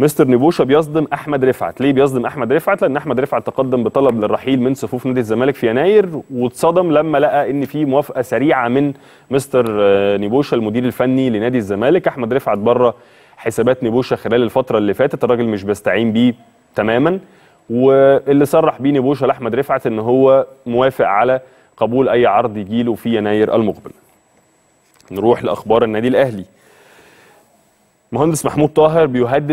مستر نيبوشا بيصدم احمد رفعت ليه بيصدم احمد رفعت لان احمد رفعت تقدم بطلب للرحيل من صفوف نادي الزمالك في يناير واتصدم لما لقى ان في موافقه سريعه من مستر آه، نيبوشا المدير الفني لنادي الزمالك احمد رفعت بره حسابات نيبوشا خلال الفتره اللي فاتت الراجل مش بيستعين بيه تماما واللي صرح بيه نيبوشا لاحمد رفعت ان هو موافق على قبول اي عرض يجيله في يناير المقبل نروح لاخبار النادي الاهلي مهندس محمود طاهر بيهدد